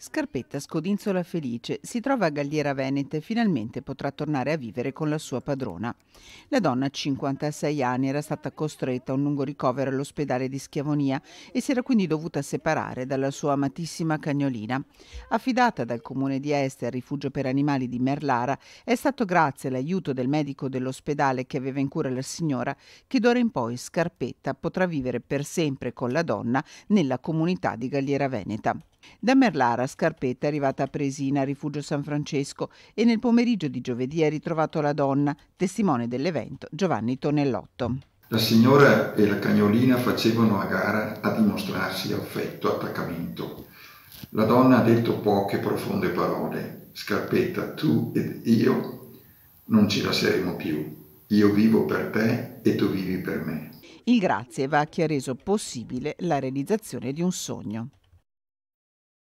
Scarpetta scodinzola felice, si trova a Galliera Veneta e finalmente potrà tornare a vivere con la sua padrona. La donna, 56 anni, era stata costretta a un lungo ricovero all'ospedale di Schiavonia e si era quindi dovuta separare dalla sua amatissima cagnolina. Affidata dal comune di Este al rifugio per animali di Merlara, è stato grazie all'aiuto del medico dell'ospedale che aveva in cura la signora che d'ora in poi Scarpetta potrà vivere per sempre con la donna nella comunità di Galliera Veneta. Da Merlara, Scarpetta è arrivata a Presina, rifugio San Francesco, e nel pomeriggio di giovedì ha ritrovato la donna, testimone dell'evento, Giovanni Tonellotto. La signora e la cagnolina facevano a gara a dimostrarsi affetto, attaccamento. La donna ha detto poche profonde parole. Scarpetta, tu ed io non ci lasceremo più. Io vivo per te e tu vivi per me. Il grazie va a chi ha reso possibile la realizzazione di un sogno.